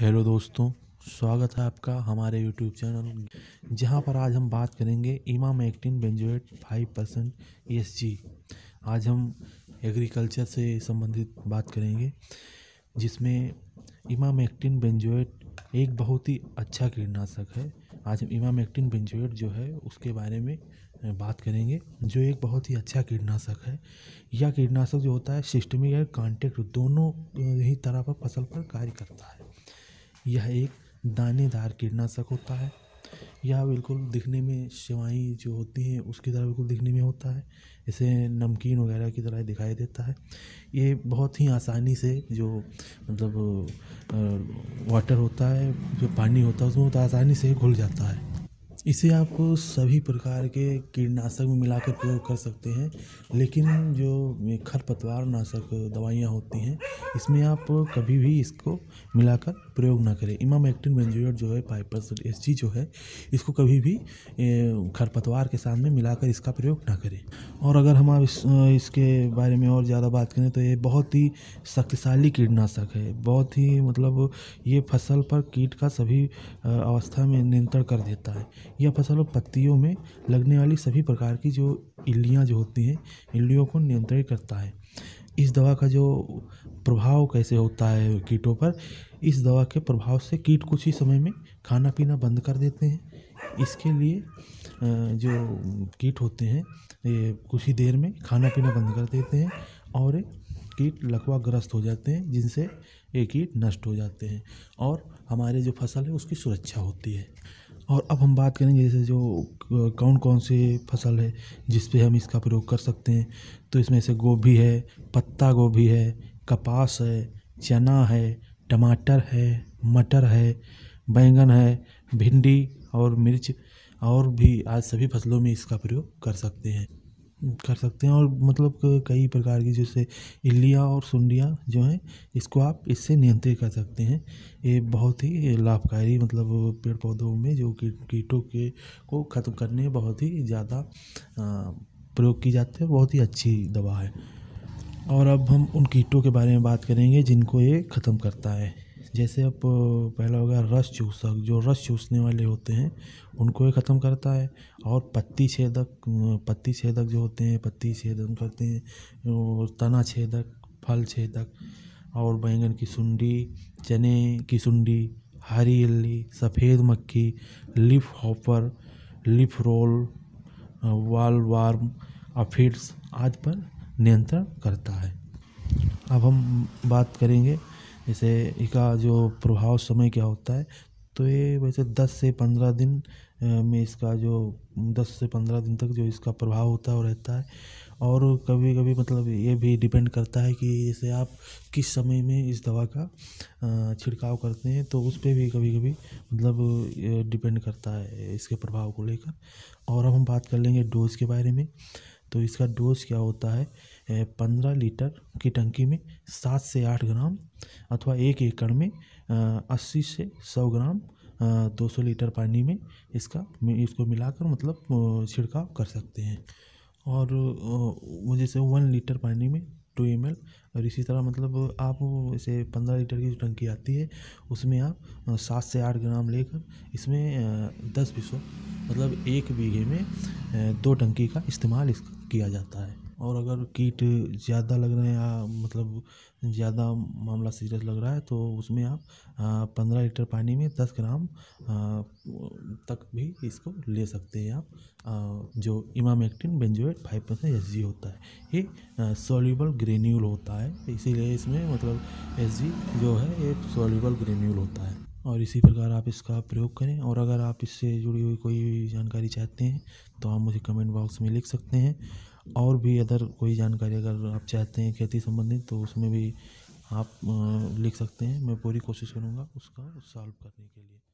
hello दोस्तों स्वागत है आपका हमारे यूट्यूब चैनल जहां पर आज हम बात करेंगे emamectin benzoate five percent S e आज हम एग्रीकल्चर से संबंधित बात करेंगे जिसमें इमाम एक्टिन बेंजोएट एक बहुत ही अच्छा कीटनाशक है आज हम इमाम एक्टिन बेंजोएट जो है उसके बारे में बात करेंगे जो एक बहुत ही अच्छा कीटनाशक है यह कीटनाशक जो होता है सिस्टमिक और कॉन्टेक्ट दोनों ही तरह पर फसल पर कार्य करता है यह एक दानेदार कीटनाशक होता है यह बिल्कुल दिखने में शिवाई जो होती हैं उसकी तरह बिल्कुल दिखने में होता है इसे नमकीन वगैरह की तरह दिखाई देता है ये बहुत ही आसानी से जो मतलब वाटर होता है जो पानी होता है उसमें बहुत आसानी से घुल जाता है इसे आप सभी प्रकार के कीटनाशक में मिलाकर प्रयोग कर सकते हैं लेकिन जो खरपतवार नाशक दवाइयाँ होती हैं इसमें आप कभी भी इसको मिलाकर प्रयोग ना करें एक्टिन बेंजोएट जो है पाइपर्स एस जो है इसको कभी भी खरपतवार के साथ में मिलाकर इसका प्रयोग ना करें और अगर हम आप इस, इसके बारे में और ज़्यादा बात करें तो ये बहुत ही शक्तिशाली कीटनाशक है बहुत ही मतलब ये फसल पर कीट का सभी अवस्था में नियंत्रण कर देता है यह फसल और पत्तियों में लगने वाली सभी प्रकार की जो इल्लियाँ जो होती हैं इल्लियों को नियंत्रित करता है इस दवा का जो प्रभाव कैसे होता है कीटों पर इस दवा के प्रभाव से कीट कुछ ही समय में खाना पीना बंद कर देते हैं इसके लिए जो कीट होते हैं ये कुछ ही देर में खाना पीना बंद कर देते हैं और कीट लकवाग्रस्त हो जाते हैं जिनसे ये कीट नष्ट हो जाते हैं और हमारे जो फसल है उसकी सुरक्षा होती है और अब हम बात करेंगे जैसे जो कौन कौन से फसल है जिस पे हम इसका प्रयोग कर सकते हैं तो इसमें से गोभी है पत्ता गोभी है कपास है चना है टमाटर है मटर है बैंगन है भिंडी और मिर्च और भी आज सभी फसलों में इसका प्रयोग कर सकते हैं कर सकते हैं और मतलब कई प्रकार की जैसे इल्लिया और सुंडिया जो हैं इसको आप इससे नियंत्रित कर सकते हैं ये बहुत ही लाभकारी मतलब पेड़ पौधों में जो कीटों के को ख़त्म करने में बहुत ही ज़्यादा प्रयोग की जाती है बहुत ही अच्छी दवा है और अब हम उन कीटों के बारे में बात करेंगे जिनको ये ख़त्म करता है जैसे अब पहला हो गया रस चूसक जो रस चूसने वाले होते हैं उनको ये ख़त्म करता है और पत्ती छेदक पत्ती छेदक जो होते हैं पत्ती छेदन करते हैं और तना छेदक फल छेदक और बैंगन की सुंडी चने की सुंडी हरी इली सफ़ेद मक्खी लिफ हॉपर लिफ रोल वाल वार्म अफिड्स आदि पर नियंत्रण करता है अब हम बात करेंगे जैसे इसका जो प्रभाव समय क्या होता है तो ये वैसे दस से पंद्रह दिन में इसका जो दस से पंद्रह दिन तक जो इसका प्रभाव होता है वो रहता है और कभी कभी मतलब ये भी डिपेंड करता है कि जैसे आप किस समय में इस दवा का छिड़काव करते हैं तो उस पर भी कभी कभी मतलब डिपेंड करता है इसके प्रभाव को लेकर और अब हम बात कर लेंगे डोज के बारे में तो इसका डोज क्या होता है पंद्रह लीटर की टंकी में सात से आठ ग्राम अथवा एक एकड़ में अस्सी से सौ ग्राम दो सौ लीटर पानी में इसका इसको मिलाकर मतलब छिड़काव कर सकते हैं और जैसे वन लीटर पानी में टू एम और इसी तरह मतलब आप इसे पंद्रह लीटर की जो टंकी आती है उसमें आप सात से आठ ग्राम लेकर इसमें दस बीसों मतलब एक बीघे में दो टंकी का इस्तेमाल इसका किया जाता है और अगर कीट ज़्यादा लग रहे हैं या मतलब ज़्यादा मामला सीरियस लग रहा है तो उसमें आप पंद्रह लीटर पानी में दस ग्राम तक भी इसको ले सकते हैं आप जो emamectin benzoate five percent S होता है ये सोल्यूबल ग्रेन्यूल होता है इसीलिए इसमें मतलब एस जो है ये सोल्यूबल ग्रेन्यूल होता है और इसी प्रकार आप इसका प्रयोग करें और अगर आप इससे जुड़ी हुई कोई जानकारी चाहते हैं तो आप मुझे कमेंट बॉक्स में लिख सकते हैं और भी अदर कोई जानकारी अगर आप चाहते हैं खेती संबंधित तो उसमें भी आप लिख सकते हैं मैं पूरी कोशिश करूँगा उसका सॉल्व करने के लिए